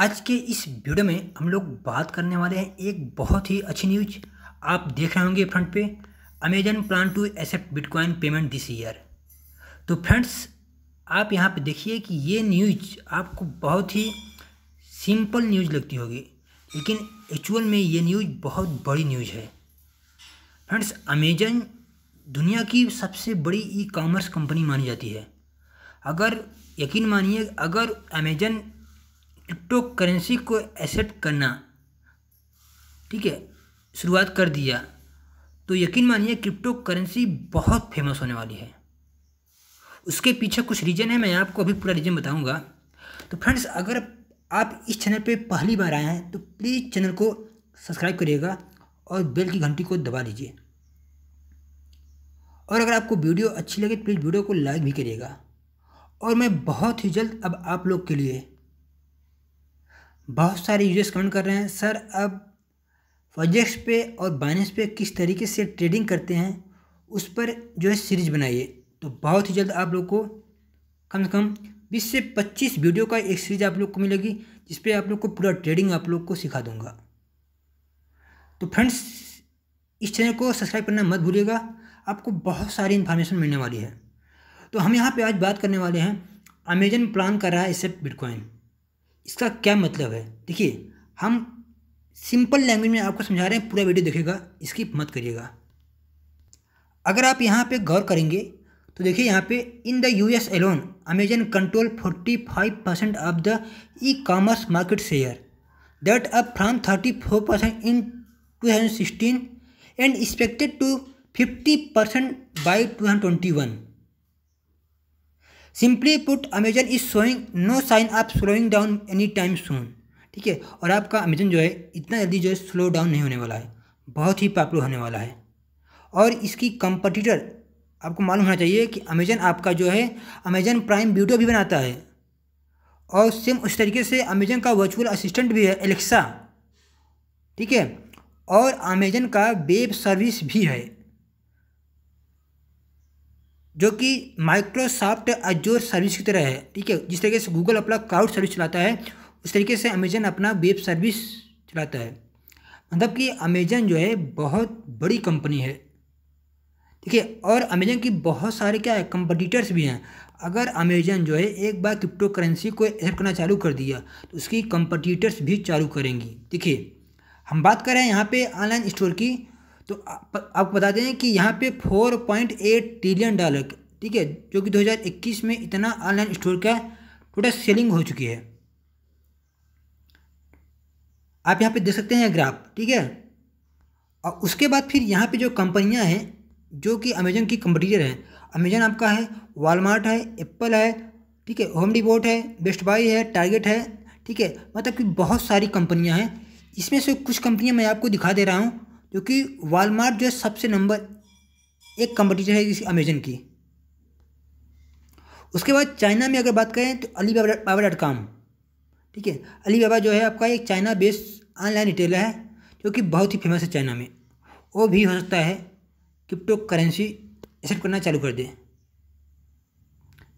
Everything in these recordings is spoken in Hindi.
आज के इस वीडियो में हम लोग बात करने वाले हैं एक बहुत ही अच्छी न्यूज आप देख रहे होंगे फ्रंट पे Amazon plan to accept bitcoin payment this year तो फ्रेंड्स आप यहाँ पे देखिए कि ये न्यूज आपको बहुत ही सिंपल न्यूज लगती होगी लेकिन एक्चुअल में ये न्यूज बहुत बड़ी न्यूज है फ्रेंड्स अमेजन दुनिया की सबसे बड़ी ई कॉमर्स कंपनी मानी जाती है अगर यकीन मानिए अगर अमेजन क्रिप्टो करेंसी को एक्सेप्ट करना ठीक है शुरुआत कर दिया तो यकीन मानिए क्रिप्टो करेंसी बहुत फेमस होने वाली है उसके पीछे कुछ रीज़न है मैं आपको अभी पूरा रीज़न बताऊंगा तो फ्रेंड्स अगर आप इस चैनल पे पहली बार आए हैं तो प्लीज़ चैनल को सब्सक्राइब करिएगा और बेल की घंटी को दबा दीजिए और अगर आपको वीडियो अच्छी लगे तो प्लीज़ वीडियो को लाइक भी करिएगा और मैं बहुत ही जल्द अब आप लोग के लिए बहुत सारे यूजर्स कमेंट कर रहे हैं सर अब फजेक्स पे और बाइनेंस पे किस तरीके से ट्रेडिंग करते हैं उस पर जो है सीरीज़ बनाइए तो बहुत ही जल्द आप लोग को कम से कम बीस से पच्चीस वीडियो का एक सीरीज आप लोग को मिलेगी जिसपे आप लोग को पूरा ट्रेडिंग आप लोग को सिखा दूंगा तो फ्रेंड्स इस चैनल को सब्सक्राइब करना मत भूलिएगा आपको बहुत सारी इन्फॉर्मेशन मिलने वाली है तो हम यहाँ पे आज बात करने वाले हैं अमेजन प्लान कर रहा है इससे बिटकॉइन इसका क्या मतलब है देखिए हम सिंपल लैंग्वेज में आपको समझा रहे हैं पूरा वीडियो देखेगा स्किप मत करिएगा अगर आप यहाँ पे गौर करेंगे तो देखिए यहाँ पे in the U S alone Amazon control forty five percent of the e commerce market share that up from four percent in two thousand sixteen and expected to fifty percent by two thousand twenty one simply put Amazon is showing no sign of slowing down any time soon ठीक है और आपका अमेजन जो है इतना जल्दी जो है स्लो डाउन नहीं होने वाला है बहुत ही पॉपुलर होने वाला है और इसकी कंपटीटर आपको मालूम होना चाहिए कि अमेजन आपका जो है अमेजन प्राइम वीडियो भी बनाता है और सेम उस तरीके से अमेजन का वर्चुअल असिस्टेंट भी है एलेक्सा ठीक है और अमेजन का वेब सर्विस भी है जो कि माइक्रोसॉफ्ट अजोर सर्विस की तरह है ठीक है जिस तरीके से गूगल अपना क्लाउड सर्विस चलाता है उस तरीके से अमेजन अपना वेब सर्विस चलाता है मतलब कि अमेजन जो है बहुत बड़ी कंपनी है ठीक है और अमेजन की बहुत सारे क्या है कंपटीटर्स भी हैं अगर अमेजन जो है एक बार क्रिप्टो करेंसी को एक्सेप्ट करना चालू कर दिया तो उसकी कंपटीटर्स भी चालू करेंगी देखिए हम बात कर रहे हैं यहाँ पे ऑनलाइन स्टोर की तो आप बता दें कि यहाँ पे 4.8 ट्रिलियन डॉलर ठीक है जो कि 2021 में इतना ऑनलाइन स्टोर का टोटल सेलिंग हो चुकी है आप यहाँ पे देख सकते हैं ग्राफ ठीक है और उसके बाद फिर यहाँ पे जो कंपनियाँ हैं जो कि अमेजन की कंपटीटर हैं अमेजन आपका है वालमार्ट है एप्पल है ठीक है होम डिबोट है बेस्ट बाई है टारगेट है ठीक है मतलब कि बहुत सारी कंपनियाँ हैं इसमें से कुछ कंपनियाँ मैं आपको दिखा दे रहा हूँ क्योंकि वालमार्ट जो है सबसे नंबर एक कंपटीटर है इसी अमेजन की उसके बाद चाइना में अगर बात करें तो अली बाबा डॉट कॉम ठीक है अली बाबा जो है आपका एक चाइना बेस्ड ऑनलाइन रिटेलर है जो कि बहुत ही फेमस है चाइना में वो भी हो सकता है क्रिप्टो करेंसी एक्सेप्ट करना चालू कर दे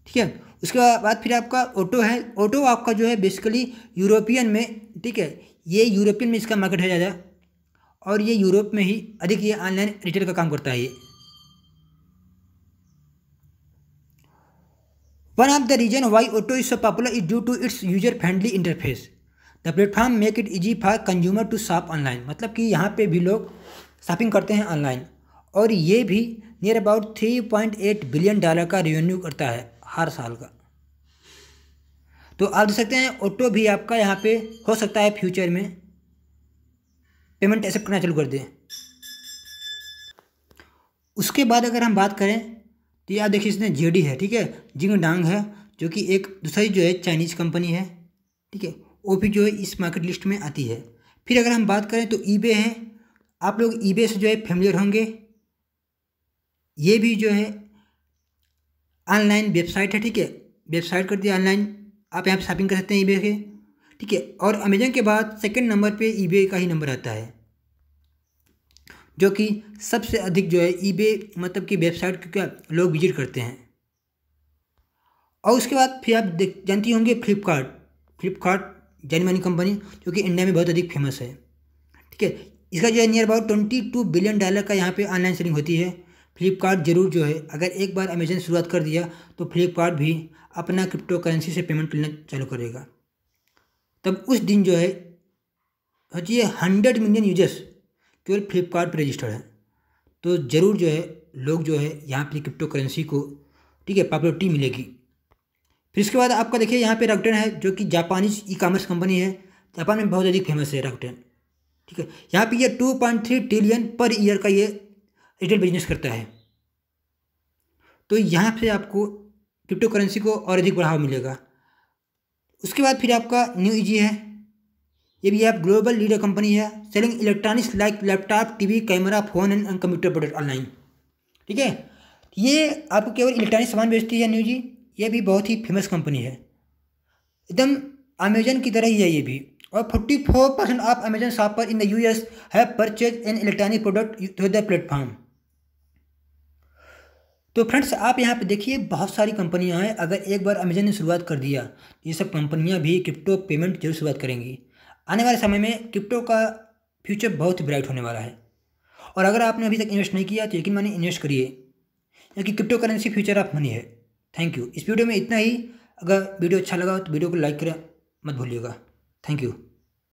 ठीक है उसके बाद फिर आपका ऑटो है ऑटो आपका जो है बेसिकली यूरोपियन में ठीक है ये यूरोपियन में इसका मार्केट है ज़्यादा और ये यूरोप में ही अधिक ये ऑनलाइन रिटेल का काम करता है ये one of the reason why Otto is so popular is due to its user friendly interface the platform make it easy for consumer to shop online मतलब कि यहाँ पे भी लोग शॉपिंग करते हैं ऑनलाइन और ये भी near about three point eight billion dollar का रेवेन्यू करता है हर साल का तो आप देख सकते हैं ऑटो भी आपका यहाँ पे हो सकता है फ्यूचर में पेमेंट एक्सेप्ट करना चालू कर दें उसके बाद अगर हम बात करें तो ये आप देखिए इसने जेडी है ठीक है जिंग डांग है जो कि एक दूसरी जो है चाइनीज कंपनी है ठीक है वो भी जो है इस मार्केट लिस्ट में आती है फिर अगर हम बात करें तो ईबे है आप लोग ईबे से जो है फेमिलियर होंगे ये भी जो है ऑनलाइन वेबसाइट है ठीक है वेबसाइट कर दिया ऑनलाइन आप यहाँ पर शॉपिंग कर सकते हैं बे के ठीक है और अमेजन के बाद सेकंड नंबर पे ईबे का ही नंबर आता है जो कि सबसे अधिक जो है ईबे मतलब कि वेबसाइट क्योंकि लोग विजिट करते हैं और उसके बाद फिर आप देख जानती होंगे फ्लिपकार्ट फ्लिपकार्ट जर्मनी कंपनी जो कि इंडिया में बहुत अधिक फेमस है ठीक है इसका जो है near about twenty two billion dollar का यहाँ पे ऑनलाइन सेलिंग होती है फ्लिपकार्ट जरूर जो है अगर एक बार अमेजन शुरुआत कर दिया तो फ्लिपकार्ट भी अपना क्रिप्टो करेंसी से पेमेंट लेना चालू करेगा तब उस दिन जो है सोचिए हंड्रेड मिलियन यूजर्स केवल फ्लिपकार्ट पर रजिस्टर्ड हैं तो ज़रूर जो है लोग जो है यहाँ पर क्रिप्टो करेंसी को ठीक है पॉपुलरिटी मिलेगी फिर इसके बाद आपका देखिए यहाँ पे रकटेन है जो कि जापानीज ई कामर्स कंपनी है जापान में बहुत अधिक फेमस है रकटेन ठीक है यहाँ पे ये two point three trillion per year का ये रिटेल बिजनेस करता है तो यहाँ से आपको क्रिप्टो करेंसी को और अधिक बढ़ावा मिलेगा उसके बाद फिर आपका न्यू इजी है ये भी आप ग्लोबल लीडर कंपनी है selling electronics like laptop TV camera phone and computer product online ठीक है ये आपको केवल इलेक्ट्रॉनिक सामान बेचती है न्यू जी ये भी बहुत ही फेमस कंपनी है एकदम अमेजन की तरह ही है ये भी और forty four percent of Amazon shoppers in the U S have purchase an electronic product through the platform तो फ्रेंड्स आप यहाँ पे देखिए बहुत सारी कंपनियाँ हैं अगर एक बार अमेजन ने शुरुआत कर दिया ये सब कंपनियाँ भी क्रिप्टो पेमेंट जरूर शुरुआत करेंगी आने वाले समय में क्रिप्टो का फ्यूचर बहुत ही ब्राइट होने वाला है और अगर आपने अभी तक इन्वेस्ट नहीं किया तो यकीन मानिए इन्वेस्ट करिए क्योंकि crypto currency future of money है थैंक यू इस वीडियो में इतना ही अगर वीडियो अच्छा लगा तो वीडियो को लाइक करें मत भूलिएगा थैंक यू